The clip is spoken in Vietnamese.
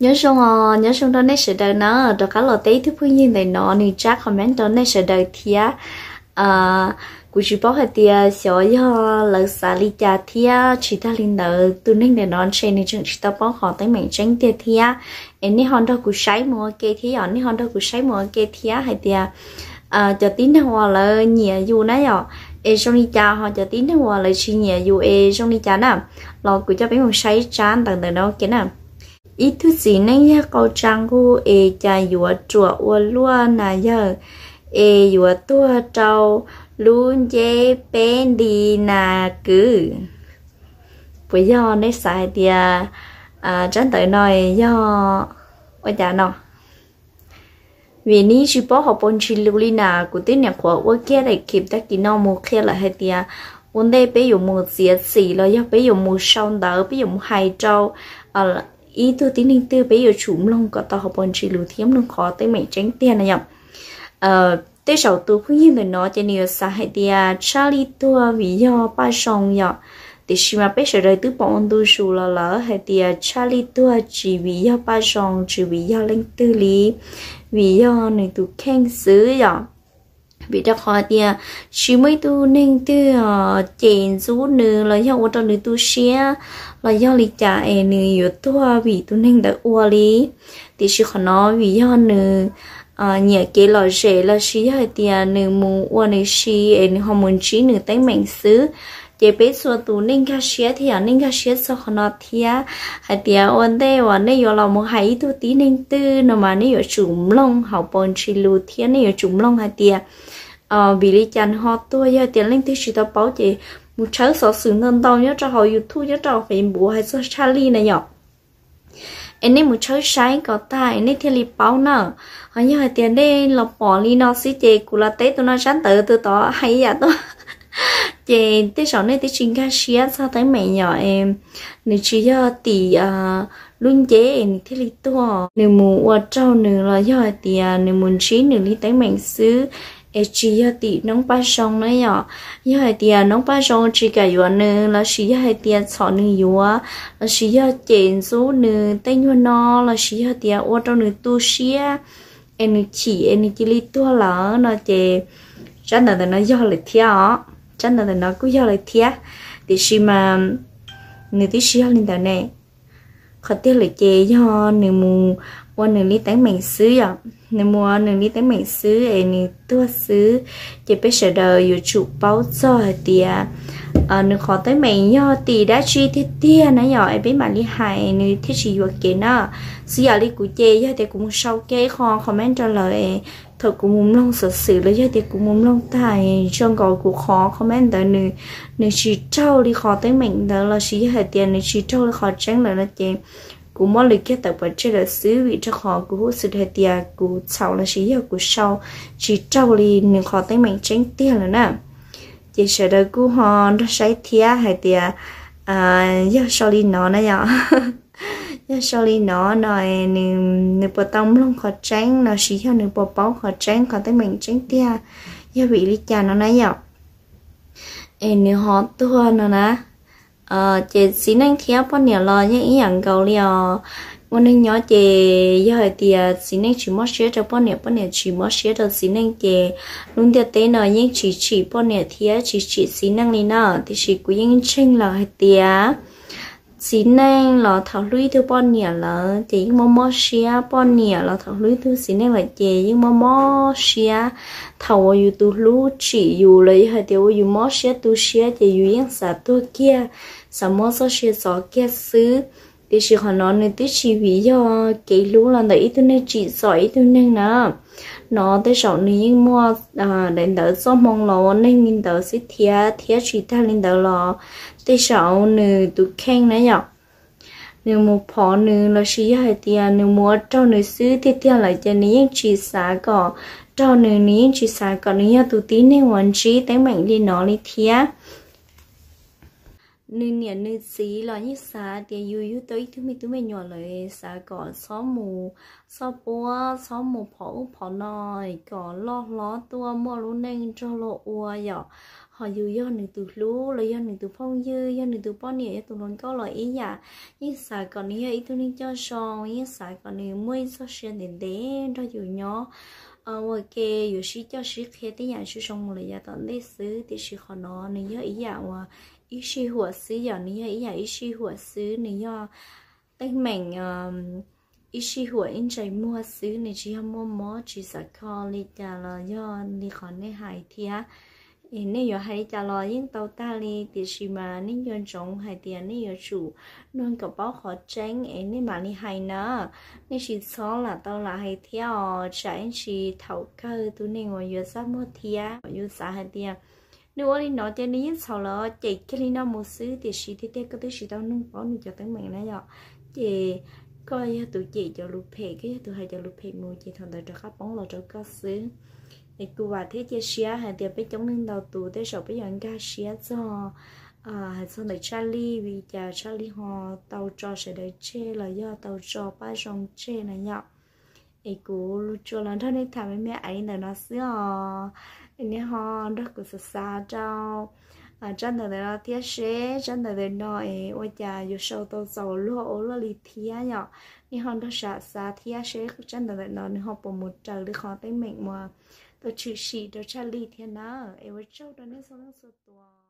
nhớ xong à nhớ xong đó nét sẽ đời nó ờ, đó cả lò tế thứ phương nhiên này nó thì chắc comment đó nét sẽ đời thì á à ờ, cũng chỉ bảo hết thì sợ do lỡ xả ly trà thì á chỉ ta linh nợ tu nên để nó trên này chúng chỉ ta bảo họ tới mình tránh tiền thì á em đi honda cũng say mua kê thì ở đi honda cũng say mua kê thì á hay thì à cho tín thằng hòa là nhẹ dù nãy rồi em xong đi cha họ cho tí thằng hòa là chỉ nhẹ dù em xong đi cha nè lò cũng cho bé một say chán tầng từ đó kia nè ít thứ gì nên ya cầu trang gu e cha yua chua ua lua na yờ e yua tua trâu luôn dê bên đi na cứ bây giờ nên xài thì à chẳng à, tới nói do ôi chả nọ vì ní chỉ bỏ học bôn chỉ lưu lina của tiếng nhạc của ua kia để kịp ta kỹ năng mua kia là hết tiệt vấn đề bây giờ mua gì gì rồi giờ bây giờ mua sau đó bây giờ mua hai trâu à ý tu tín ninh tư bây giờ chúng luôn có tao học bọn chỉ lù thiếm luôn khó tới mẹ tránh tiền này nhở ờ tới sáu tu cũng như là nó cho nhiều xã hệ thì Charlie tua vì do ba song nhở thì khi mà bây giờ đây tứ bọn tu xù là lỡ hệ thì Charlie tua chỉ vì do ba song chỉ vì do linh tư lý vì do này tu khen xứ nhở bị đắc khó thì chỉ mới tu nên tư họ ờ, chèn rú nữ là do ô tô nữ tu xe là do lý trả nữa yếu tua à, vì tu nên đã ua lý thì chỉ khó nói vì do nữa ờ, nhà kế lò rể là chỉ hơi tiền nữa muốn ua nữ chỉ e nữ họ muốn trí nữ tánh mạnh xứ chế bé xua tù ninh ca xía thì à ninh ca xía sao khó nó thì à hay thì à ôn đây và nay giờ làm một hai tu tí ninh tư nó mà nay giờ chủng long học bọn chỉ lù thì nay giờ chủng long hay thì à ờ bị lý chăn họ tua giờ tiền linh thì chỉ tao bảo chế một cháu sợ sự nên đau nhớ cho họ youtube nhớ cho facebook hay cho charlie này nhở anh ấy một chơi sáng có ta anh ấy thiên lý bảo nở họ như là tiền đây là bỏ lý nó xí chê của là tết tụi nó sáng tới từ đó hay vậy đó chị tí sau này tí chính ca xia sao thấy mẹ nhỏ em nếu chỉ do tỷ à, luôn chế em thì lý to nếu muốn ở trâu nếu là do tỷ à, nếu muốn trí nếu lý tới mẹ xứ em chỉ do tỷ nóng ba sông nói nhỏ do tỷ à, nóng ba sông chỉ cả yếu nữ là chỉ do tỷ sọ nữ yếu là chỉ do chén số nữ tay nhau nó là chỉ do tỷ ở trâu nữ tu xia em chỉ em chỉ lý to là nó chế chắc là nó do lịch theo chân là nó cứ do lời thia thì khi mà người tí xíu lên đầu này khó tiếc lại chê do người mù qua người lý tán mảnh xứ à người mua người lý tán mảnh xứ ấy người tua xứ chỉ biết sợ đời dù chụp báo cho thì à người nếu khó tới mày nho thì đã truy thiết tia nó nhỏ ấy biết mà đi hại người thiết chỉ vượt kia nó sự giờ đi của chê cho thì cũng sau kê khó comment trả lời thật cũng muốn lông sợ sự lấy giới thiệu cũng muốn lông tài trong gọi cuộc khó comment tại nữ nữ chỉ trâu đi khó tới mình đó là chỉ hệ tiền nữ chỉ trâu là khó tránh là là tiền cũng mỗi lịch kia tập vật chơi là xứ vị cho khó của hữu sự hệ tiền của sau là chỉ hiệu của sau chỉ trâu đi nữ khó tới mình tránh tiền là nè chỉ sợ đời của họ nó sai thia hệ tiền à giờ sau đi nó nè nhở Dạ, sau đi nó nói nên nên bỏ tông luôn khó tránh nó xí theo nên bỏ bó khó tránh khó tới mình tránh tia do dạ, bị lý cha nó nói dọc em nếu họ tua nó ná ờ chị xí năng thiếu bao nhiêu lo những ý ảnh cầu liều con nên nhỏ chị do hồi tia xí năng chỉ mất xíu cho bao nhiêu bao nhiêu chỉ mất xíu cho xí năng chị luôn tia tế nói những chỉ chỉ bao nhiêu thiếu chỉ chỉ xí năng này nở thì chỉ của những tranh là hồi tia chỉ nên là thảo lũy từ bao nhiêu là chỉ mò mò xia bao nhiêu là thảo lũy từ chỉ nên là chỉ những mò mò xia thảo ở từ lưu chỉ dù lấy hay tiêu ở mò xia từ xia chỉ dù yên sa tu kia sa mò sa xia sa kia xứ thì sự họ nói nên tới chỉ vì do cái lũ là đấy tôi nên chỉ giỏi tôi nên nè nó tới sau này mua à đến đỡ số mong lò nên mình đỡ sẽ thía thía chỉ ta nên đỡ lò tới sau này tôi khen nè nhở nếu một phỏ nữa là chỉ hai tiền nếu mua trâu nữa xứ thì theo lại cho nên chỉ xả cỏ trâu nữa nên chỉ xả cỏ nữa tôi tí nên hoàn chỉ tới mạnh đi nó lấy thía nên nè nên xí là như xa thì yêu yêu tới thứ mấy thứ mấy nhỏ lại xa có xó mù xó búa xó mù phỏ phỏ nòi có lo lo tua mua luôn nên cho lộ ua dọ họ dù do nên từ lú là do nên từ phong dư do nên từ bao nhiêu tụi nó có lời ý dạ như xa còn như ý tụi nên cho son như xa còn như mới xó xuyên đến đến cho dù nhỏ ờ ok dù sĩ cho sĩ khi tới nhà sư xong rồi giờ tận đây xứ thì sĩ họ nó nên nhớ ý dạ ý chi hùa xứ giờ ní ấy giờ ý chi hùa xứ ní do tách mảnh ý um, chi hùa in chạy mua xứ này chỉ ham mua mó chỉ sợ co li trả lo do li khó này hại thia nên giờ hãy trả lo những tàu ta li thì chỉ mà nên giờ trống hại tiền nên giờ chủ nên cả bao khó tránh em nên mà li hại nữa nên chỉ số là tàu là hại theo chạy chỉ thầu cơ tụi nên ngồi giờ sao mua thia ngồi giờ sao hại tiền nếu anh nói cho nên sau đó chị khi này nó một xứ thì chị thấy thế có thứ gì tao nung bỏ nung cho tới mình nãy giờ chị coi tụi chị cho lụp phê cái tụi hai cho lụp phê mua chị thằng đời cho các bóng lò cho có xứ thì cô bà thế chia xia hay thì biết chống nâng đầu tụi thế sau bây giờ anh ca xia cho à sau này Charlie vì chờ Charlie họ tàu cho sẽ đợi che là do tàu cho ba dòng che này nhở thì cô lúc cho lần thứ này thằng với mẹ ấy là nó sữa nên họ rất là xa trao à chân đời là thiết sẽ chân đời nó ấy ôi cha dù sau tôi giàu lỗ là lì thía nhỏ nên họ rất xa xa thía sẽ chân đời nó nên họ bỏ một trời để khó tới mệnh mà tôi chịu xì tôi cha lì thiên nó em với châu đó nên sống sốt số tuổi